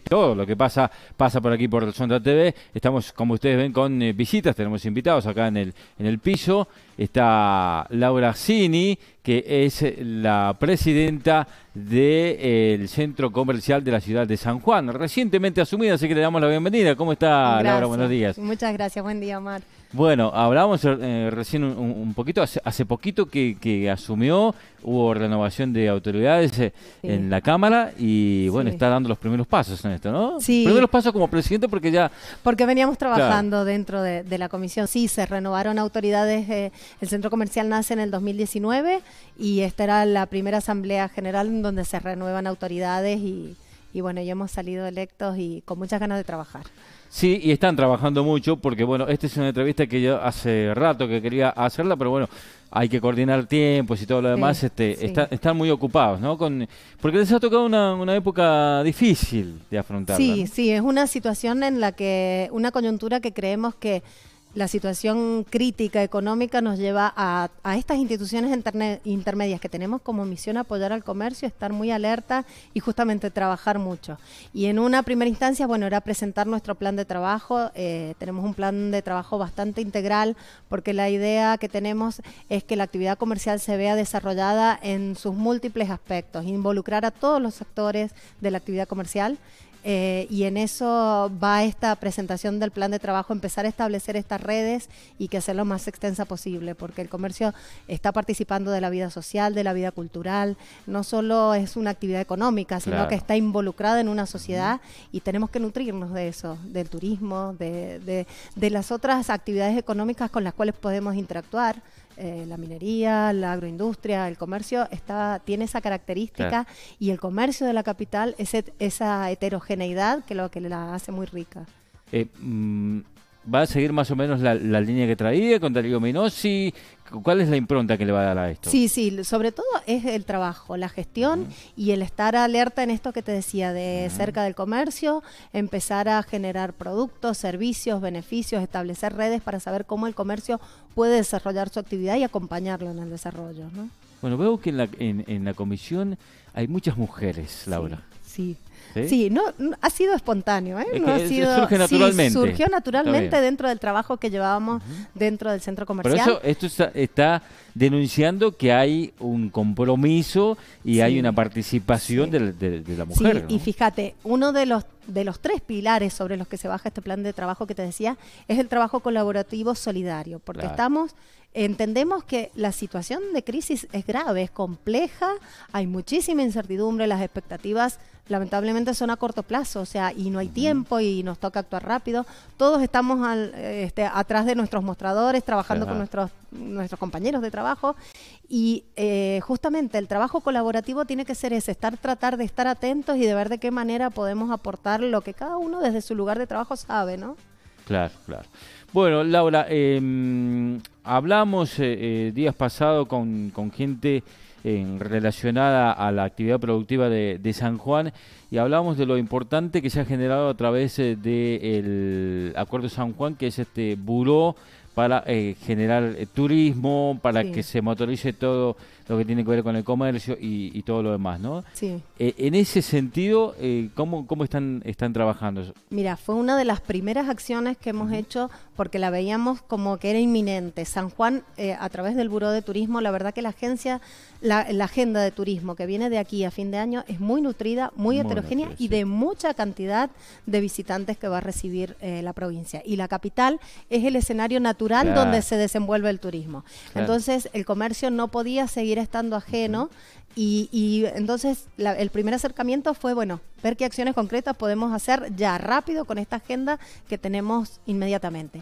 todo lo que pasa pasa por aquí por Sonda TV. Estamos, como ustedes ven, con eh, visitas, tenemos invitados acá en el, en el piso. Está Laura Cini, que es la presidenta del eh, Centro Comercial de la ciudad de San Juan, recientemente asumida, así que le damos la bienvenida. ¿Cómo está, Laura? Buenos días. Muchas gracias, buen día, Omar. Bueno, hablábamos eh, recién un, poquito, hace, poquito que, asumió, hubo renovación de autoridades eh, en la Cámara y bueno, está dando los primeros pasos en esto, ¿no? Sí. Primeros pasos como presidente porque ya... Porque veníamos trabajando dentro de, la comisión, sí, se renovaron autoridades, eh, el centro comercial nace en el 2019 y esta era la primera asamblea general en donde se renuevan autoridades y y bueno, ya hemos salido electos y con muchas ganas de trabajar. Sí, y están trabajando mucho porque, bueno, esta es una entrevista que yo hace rato que quería hacerla, pero bueno, hay que coordinar tiempos y todo lo demás. este, están muy ocupados, ¿no? Con, porque les ha tocado una, época difícil de afrontar. Sí, sí, es una situación en la que, una coyuntura que creemos que la situación crítica económica nos lleva a, estas instituciones intermedias que tenemos como misión apoyar al comercio, estar muy alerta y justamente trabajar mucho. Y en una primera instancia, bueno, era presentar nuestro plan de trabajo. Eh, tenemos un plan de trabajo bastante integral porque la idea que tenemos es que la actividad comercial se vea desarrollada en sus múltiples aspectos, involucrar a todos los actores de la actividad comercial. Eh, y en eso va esta presentación del plan de trabajo, empezar a establecer estas redes y que hacerlo lo más extensa posible, porque el comercio está participando de la vida social, de la vida cultural, no solo es una actividad económica, sino que está involucrada en una sociedad y tenemos que nutrirnos de eso, del turismo, de, de las otras actividades económicas con las cuales podemos interactuar eh, la minería, la agroindustria, el comercio, está, tiene esa característica y el comercio de la capital es esa heterogeneidad que lo que la hace muy rica. Eh, mm, va a seguir más o menos la, línea que traía con Darío Minosi. ¿Cuál es la impronta que le va a dar a esto? Sí, sí, sobre todo es el trabajo, la gestión y el estar alerta en esto que te decía de cerca del comercio, empezar a generar productos, servicios, beneficios, establecer redes para saber cómo el comercio puede desarrollar su actividad y acompañarlo en el desarrollo. ¿no? Bueno, veo que en la, en la comisión hay muchas mujeres, Laura. sí. Sí, no, ha sido espontáneo, Sí, surgió naturalmente dentro del trabajo que llevábamos dentro del centro comercial. Pero esto está, denunciando que hay un compromiso y hay una participación de, la mujer. y fíjate, uno de los de los tres pilares sobre los que se baja este plan de trabajo que te decía es el trabajo colaborativo solidario, porque estamos entendemos que la situación de crisis es grave, es compleja, hay muchísima incertidumbre, las expectativas lamentablemente son a corto plazo, o sea, y no hay tiempo y nos toca actuar rápido. Todos estamos este, atrás de nuestros mostradores, trabajando con nuestros, nuestros compañeros de trabajo y eh, justamente el trabajo colaborativo tiene que ser ese, estar, tratar de estar atentos y de ver de qué manera podemos aportar lo que cada uno desde su lugar de trabajo sabe, ¿no? Claro, claro. Bueno, Laura, em, hablamos eh, eh, días pasado con, con gente relacionada a la actividad productiva de, San Juan y hablábamos de lo importante que se ha generado a través del eh, de Acuerdo San Juan, que es este buró para eh, generar eh, turismo, para que se motorice todo lo que tiene que ver con el comercio y, todo lo demás, ¿no? Sí. Eh, en ese sentido, eh, ¿cómo, están, están trabajando? Mira, fue una de las primeras acciones que hemos hecho porque la veíamos como que era inminente. San Juan, eh, a través del Buró de Turismo, la verdad que la agencia, la, agenda de turismo que viene de aquí a fin de año es muy nutrida, muy, heterogénea y de mucha cantidad de visitantes que va a recibir la provincia. Y la capital es el escenario natural donde se desenvuelve el turismo. Entonces, el comercio no podía seguir estando ajeno. Y, entonces el primer acercamiento fue, bueno, ver qué acciones concretas podemos hacer ya rápido con esta agenda que tenemos inmediatamente.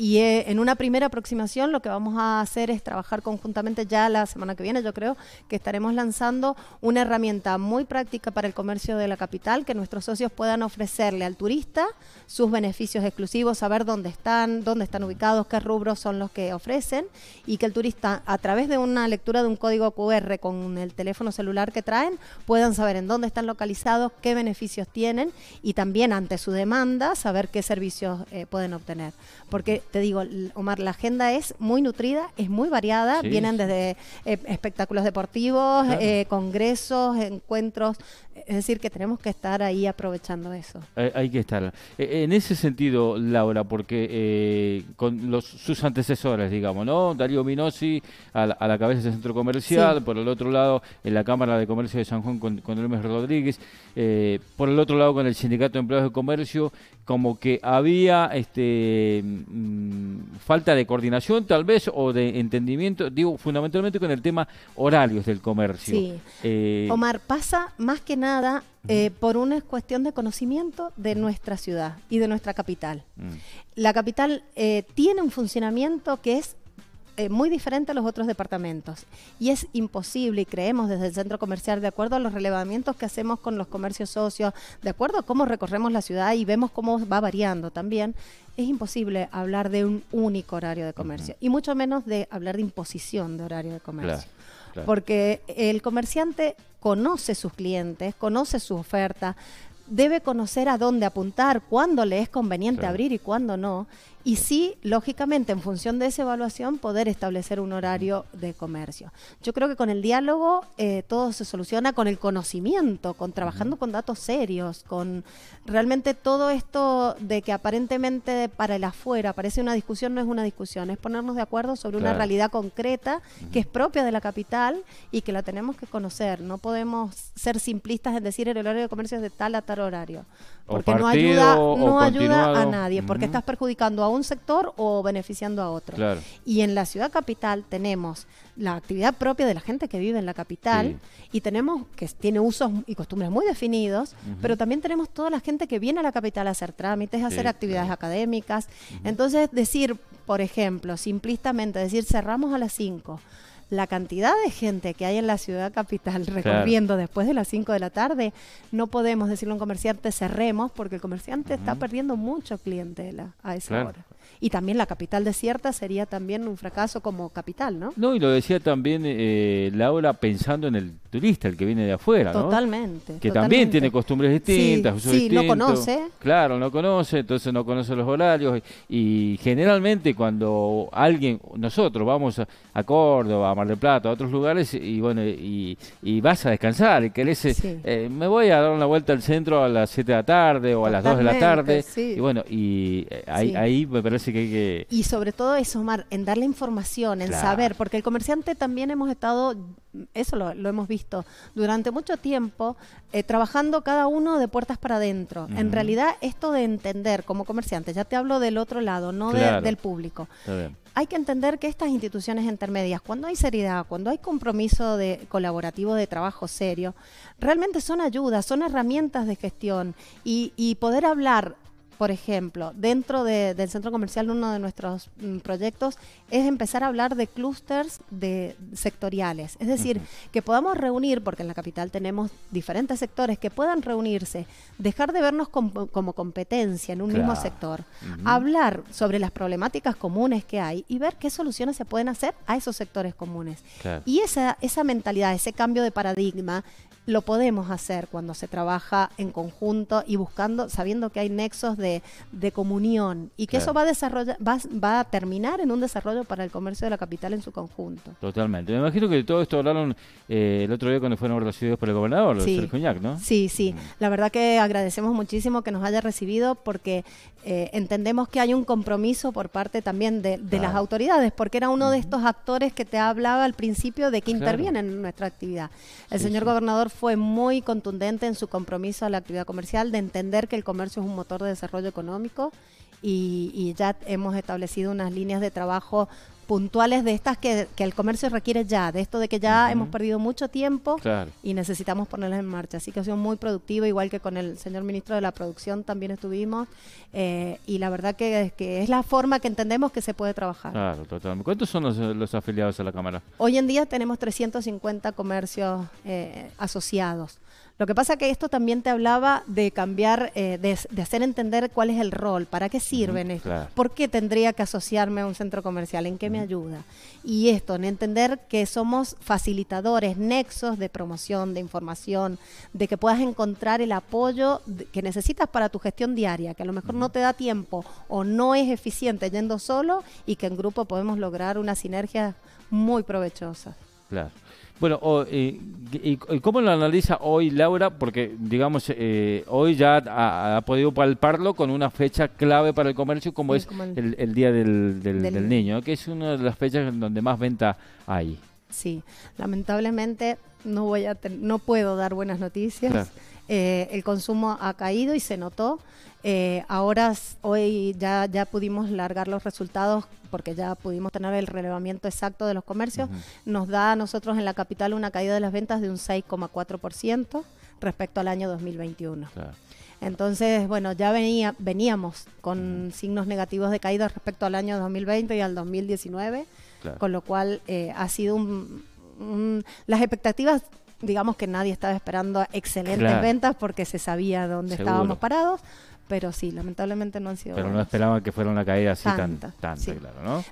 Y eh, en una primera aproximación lo que vamos a hacer es trabajar conjuntamente ya la semana que viene, yo creo, que estaremos lanzando una herramienta muy práctica para el comercio de la capital, que nuestros socios puedan ofrecerle al turista sus beneficios exclusivos, saber dónde están, dónde están ubicados, qué rubros son los que ofrecen y que el turista a través de una lectura de un código QR con el teléfono celular que traen puedan saber en dónde están localizados, qué beneficios tienen y también ante su demanda saber qué servicios eh, pueden obtener. Porque te digo, Omar, la agenda es muy nutrida, es muy variada, vienen desde eh, espectáculos deportivos, eh, congresos, encuentros, es decir, que tenemos que estar ahí aprovechando eso. Eh, hay que estar. en ese sentido, Laura, porque con los, sus antecesores, digamos, ¿no? Darío Minosi a la, cabeza del centro comercial, por el otro lado, en la Cámara de Comercio de San Juan con, con Rodríguez, por el otro lado, con el Sindicato de Empleados de Comercio, como que había este Mm, falta de coordinación tal vez o de entendimiento, digo fundamentalmente con el tema horarios del comercio. Eh, Omar, pasa más que nada eh, por una cuestión de conocimiento de nuestra ciudad y de nuestra capital. Mm. La capital eh, tiene un funcionamiento que es eh, muy diferente a los otros departamentos. Y es imposible, y creemos desde el centro comercial, de acuerdo a los relevamientos que hacemos con los comercios socios, de acuerdo a cómo recorremos la ciudad y vemos cómo va variando también, es imposible hablar de un único horario de comercio, y mucho menos de hablar de imposición de horario de comercio. Porque el comerciante conoce sus clientes, conoce su oferta, debe conocer a dónde apuntar, cuándo le es conveniente abrir y cuándo no y sí, lógicamente, en función de esa evaluación, poder establecer un horario de comercio. Yo creo que con el diálogo eh, todo se soluciona con el conocimiento, con trabajando con datos serios, con realmente todo esto de que aparentemente para el afuera parece una discusión, no es una discusión, es ponernos de acuerdo sobre una realidad concreta que es propia de la capital y que la tenemos que conocer. No podemos ser simplistas en decir el horario de comercio es de tal a tal horario, porque no ayuda, no ayuda a nadie, porque estás perjudicando a un sector o beneficiando a otro. Y en la ciudad capital tenemos la actividad propia de la gente que vive en la capital y tenemos que tiene usos y costumbres muy definidos, pero también tenemos toda la gente que viene a la capital a hacer trámites, a hacer actividades académicas. Entonces, decir, por ejemplo, simplistamente decir cerramos a las 5 la cantidad de gente que hay en la ciudad capital recorriendo después de las 5 de la tarde, no podemos decirle a un comerciante cerremos porque el comerciante está perdiendo mucho clientela a esa hora. Y también la capital desierta sería también un fracaso como capital, ¿no? No, y lo decía también eh, Laura pensando en el turista, el que viene de afuera, Totalmente. Que también tiene costumbres distintas. Sí, sí no conoce. Claro, no conoce, entonces no conoce los horarios. Y generalmente cuando alguien, nosotros vamos a, a Córdoba, a Mar del Plata, a otros lugares y bueno, y, vas a descansar. Y querés, eh, eh, me voy a dar una vuelta al centro a las 7 de la tarde o a las 2 de la tarde. Y bueno, y eh, ahí, me parece que hay que... Y sobre todo eso, Omar, en darle información, en saber, porque el comerciante también hemos estado, eso lo, hemos visto, durante mucho tiempo trabajando cada uno de puertas para adentro. En realidad, esto de entender como comerciante, ya te hablo del otro lado, no del público hay que entender que estas instituciones intermedias, cuando hay seriedad, cuando hay compromiso de colaborativo de trabajo serio, realmente son ayudas, son herramientas de gestión y, y poder hablar por ejemplo, dentro del centro comercial, uno de nuestros mm, proyectos es empezar a hablar de clústeres de sectoriales. Es decir, que podamos reunir, porque en la capital tenemos diferentes sectores que puedan reunirse, dejar de vernos como competencia en un mismo sector, hablar sobre las problemáticas comunes que hay y ver qué soluciones se pueden hacer a esos sectores comunes. Y esa, esa mentalidad, ese cambio de paradigma, lo podemos hacer cuando se trabaja en conjunto y buscando, sabiendo que hay nexos de, comunión y que eso va a, desarrollar, va, a terminar en un desarrollo para el comercio de la capital en su conjunto. Totalmente. Me imagino que de todo esto hablaron eh, el otro día cuando fueron recibidos por el gobernador, sí. ¿no? Sí, sí. Mm. La verdad que agradecemos muchísimo que nos haya recibido porque eh, entendemos que hay un compromiso por parte también de, las autoridades, porque era uno de estos actores que te hablaba al principio de que intervienen en nuestra actividad. El señor gobernador fue muy contundente en su compromiso a la actividad comercial, de entender que el comercio es un motor de desarrollo económico y, ya hemos establecido unas líneas de trabajo puntuales de estas que, el comercio requiere ya, de esto de que ya hemos perdido mucho tiempo y necesitamos ponerlas en marcha. Así que ha sido muy productivo, igual que con el señor ministro de la Producción también estuvimos, eh, y la verdad que, es la forma que entendemos que se puede trabajar. Claro, totalmente. ¿Cuántos son los, afiliados a la Cámara? Hoy en día tenemos 350 comercios eh, asociados. Lo que pasa que esto también te hablaba de cambiar, eh, de, hacer entender cuál es el rol, para qué sirven esto, por qué tendría que asociarme a un centro comercial, en qué me ayuda. Y esto, en entender que somos facilitadores, nexos de promoción, de información, de que puedas encontrar el apoyo que necesitas para tu gestión diaria, que a lo mejor no te da tiempo o no es eficiente yendo solo y que en grupo podemos lograr una sinergia muy provechosa. Claro. Bueno, eh, y, cómo lo analiza hoy Laura? Porque, digamos, eh, hoy ya ha, podido palparlo con una fecha clave para el comercio como es el, Día del, del, Niño, que es una de las fechas donde más venta hay. Sí, lamentablemente no voy a no puedo dar buenas noticias. Eh, el consumo ha caído y se notó. Eh, ahora, hoy ya, ya pudimos largar los resultados porque ya pudimos tener el relevamiento exacto de los comercios. Nos da a nosotros en la capital una caída de las ventas de un 6,4% respecto al año 2021. Entonces, bueno, ya venía, veníamos con signos negativos de caída respecto al año 2020 y al 2019 con lo cual eh, ha sido un, las expectativas, digamos que nadie estaba esperando excelentes ventas porque se sabía dónde estábamos parados. Pero sí, lamentablemente no han sido. Pero no esperaban que fuera una caída así tanta, tan,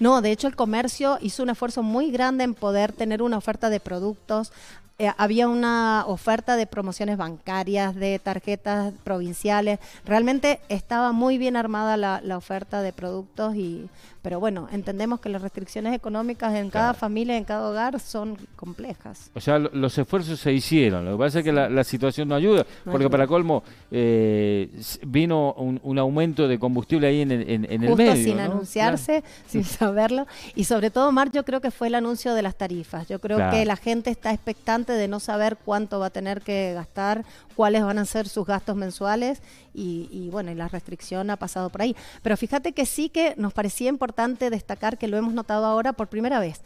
¿no? de hecho el comercio hizo un esfuerzo muy grande en poder tener una oferta de productos eh, había una oferta de promociones bancarias, de tarjetas provinciales. Realmente estaba muy bien armada la oferta de productos y pero bueno, entendemos que las restricciones económicas en cada familia, en cada hogar, son complejas. O sea, los esfuerzos se hicieron. Lo que pasa es que la, situación no ayuda, porque para colmo eh, vino un, aumento de combustible ahí en, en, en el medio. sin anunciarse, sin saberlo. Y sobre todo, Mar, yo creo que fue el anuncio de las tarifas. Yo creo que la gente está expectante de no saber cuánto va a tener que gastar, cuáles van a ser sus gastos mensuales y, y, bueno, y la restricción ha pasado por ahí. Pero fíjate que sí que nos parecía importante destacar que lo hemos notado ahora por primera vez.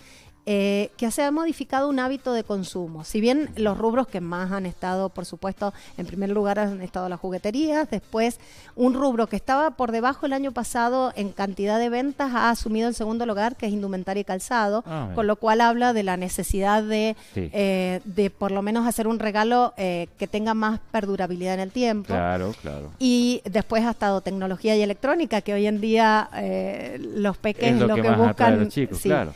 Eh, que se ha modificado un hábito de consumo. Si bien los rubros que más han estado, por supuesto, en primer lugar han estado las jugueterías, después un rubro que estaba por debajo el año pasado en cantidad de ventas ha asumido el segundo lugar, que es indumentaria y calzado, ah, con lo cual habla de la necesidad de, eh, de por lo menos hacer un regalo eh, que tenga más perdurabilidad en el tiempo. Claro, claro. Y después ha estado tecnología y electrónica, que hoy en día los pequeños lo, que, buscan... los chicos, claro.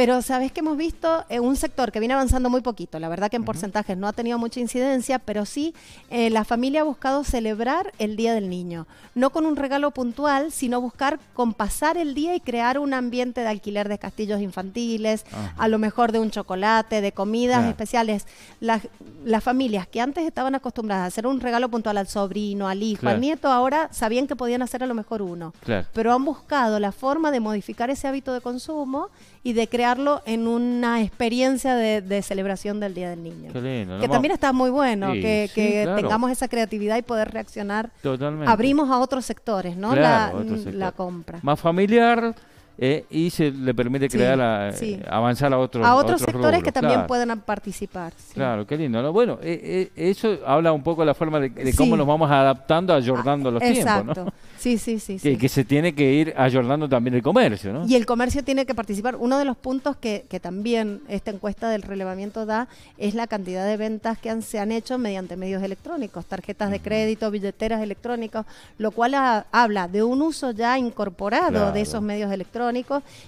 Pero sabes que hemos visto eh, un sector que viene avanzando muy poquito, la verdad que en porcentajes no ha tenido mucha incidencia, pero sí eh, la familia ha buscado celebrar el Día del Niño, no con un regalo puntual, sino buscar compasar el día y crear un ambiente de alquiler de castillos infantiles, a lo mejor de un chocolate, de comidas especiales. Las, las, familias que antes estaban acostumbradas a hacer un regalo puntual al sobrino, al hijo, al nieto, ahora sabían que podían hacer a lo mejor uno, pero han buscado la forma de modificar ese hábito de consumo y de crear en una experiencia de, celebración del Día del Niño. que también está muy bueno que, tengamos esa creatividad y poder reaccionar. Totalmente. Abrimos a otros sectores, ¿no? la, otros sectores. la compra. Más familiar. Eh, y se le permite crear eh, avanzar a otros a sectores que también puedan participar claro qué lindo bueno eh, eso habla un poco de la forma de, cómo nos vamos adaptando ayornando ah, los tiempos ¿no? sí sí sí que, se tiene que ir ayornando también el comercio ¿no? y el comercio tiene que participar uno de los puntos que, también esta encuesta del relevamiento da es la cantidad de ventas que se han hecho mediante medios electrónicos tarjetas de crédito billeteras electrónicas lo cual habla de un uso ya incorporado de esos medios electrónicos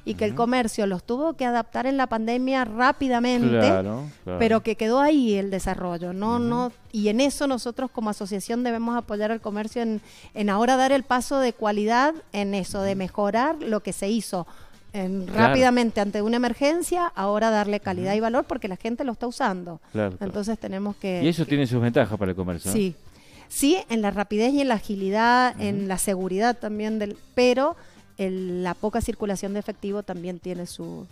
y que el comercio los tuvo que adaptar en la pandemia rápidamente, pero que quedó ahí el desarrollo. No, no, y en eso nosotros como asociación debemos apoyar al comercio en, en ahora dar el paso de cualidad, en eso, de mejorar lo que se hizo. rápidamente ante una emergencia, ahora darle calidad y valor porque la gente lo está usando. Entonces tenemos que... Y eso tiene sus ventajas para el comercio. Sí, sí, en la rapidez y en la agilidad, en la seguridad también, del, pero la poca circulación de efectivo también tiene su,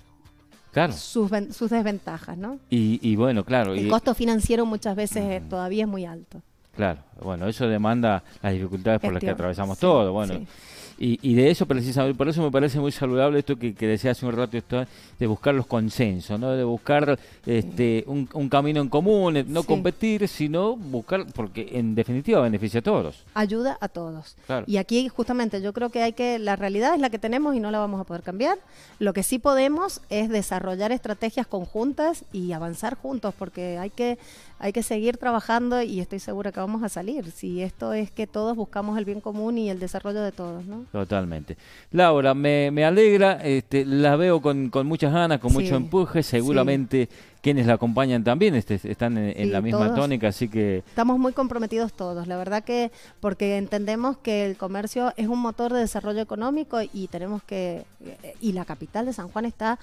sus, sus, desventajas, ¿no? Y, bueno, claro. El costo financiero muchas veces eh, mm. todavía es muy alto. Claro, bueno, eso demanda las dificultades por las que atravesamos todo. Bueno, y, de eso precisamente, por eso me parece muy saludable esto que, que decía hace un rato, esto, de buscar los consensos, ¿no? de buscar este, un, camino en común, eh, no competir, sino buscar, porque en definitiva beneficia a todos. Ayuda a todos. Y aquí justamente yo creo que hay que, la realidad es la que tenemos y no la vamos a poder cambiar. Lo que sí podemos es desarrollar estrategias conjuntas y avanzar juntos, porque hay que, hay que seguir trabajando y estoy segura que vamos a salir. Si esto es que todos buscamos el bien común y el desarrollo de todos, ¿no? Totalmente. Laura, me, me alegra, este, la veo con, muchas ganas, con mucho empuje, seguramente quienes la acompañan también este, están en, la misma tónica, así que... Estamos muy comprometidos todos, la verdad que porque entendemos que el comercio es un motor de desarrollo económico y tenemos que... Eh, y la capital de San Juan está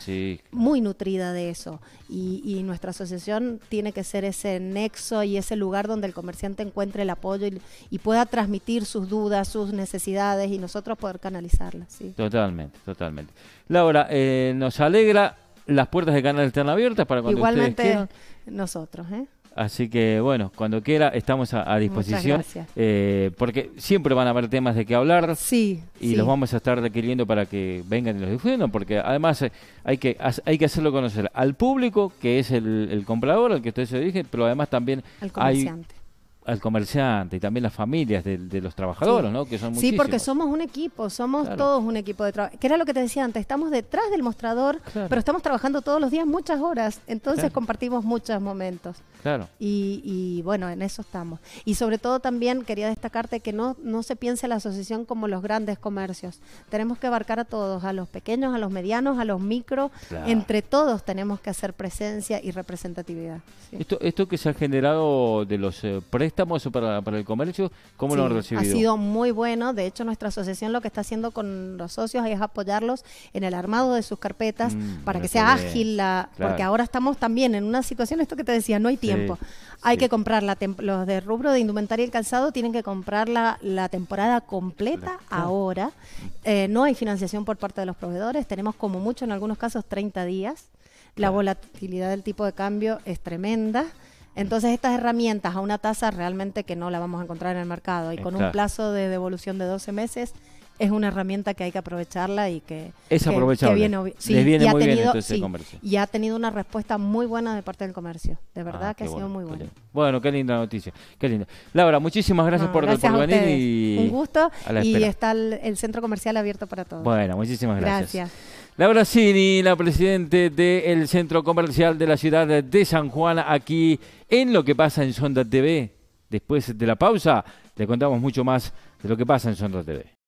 muy nutrida de eso y, y, nuestra asociación tiene que ser ese nexo y ese lugar donde el comerciante encuentre el apoyo y, pueda transmitir sus dudas, sus necesidades y nosotros poder canalizarlas. ¿sí? Totalmente, totalmente. Laura, eh, nos alegra las puertas de canal están abiertas para cuando Igualmente nosotros, ¿eh? Así que bueno, cuando quiera estamos a, disposición. Eh, porque siempre van a haber temas de qué hablar. Sí. Y los vamos a estar requiriendo para que vengan y los difundan. Porque además eh, hay, que, hay que hacerlo conocer al público, que es el, comprador, al que ustedes se dirige, pero además también al comerciante al comerciante y también las familias de, los trabajadores, ¿no? Que son muchísimos. Sí, porque somos un equipo, somos todos un equipo de trabajo. Que era lo que te decía antes, estamos detrás del mostrador, pero estamos trabajando todos los días muchas horas, entonces compartimos muchos momentos. Claro. Y, bueno, en eso estamos. Y sobre todo también quería destacarte que no, no se piense la asociación como los grandes comercios. Tenemos que abarcar a todos, a los pequeños, a los medianos, a los micro. Entre todos tenemos que hacer presencia y representatividad. Esto, esto que se ha generado de los eh, estamos para, el comercio, ¿cómo lo han recibido? Ha sido muy bueno, de hecho nuestra asociación lo que está haciendo con los socios es apoyarlos en el armado de sus carpetas mm, para que sea ágil, porque ahora estamos también en una situación, esto que te decía, no hay tiempo. hay que comprar, la los de rubro de indumentaria y calzado tienen que comprar la, temporada completa ahora. Mm. Eh, no hay financiación por parte de los proveedores, tenemos como mucho en algunos casos 30 días. La volatilidad del tipo de cambio es tremenda. Entonces estas herramientas a una tasa realmente que no la vamos a encontrar en el mercado y con un plazo de devolución de 12 meses es una herramienta que hay que aprovecharla y que es aprovechable. viene, Les muy ha tenido, bien comercio. Y ha tenido una respuesta muy buena de parte del comercio. De ah, verdad que ha sido muy buena. Bueno, qué linda noticia. Qué linda. Laura, muchísimas gracias, por, venir y un gusto y está el, el, centro comercial abierto para todos. Bueno, muchísimas gracias. Gracias. Laura Cini, la presidente del Centro Comercial de la Ciudad de San Juan, aquí en lo que pasa en Sonda TV. Después de la pausa, te contamos mucho más de lo que pasa en Sonda TV.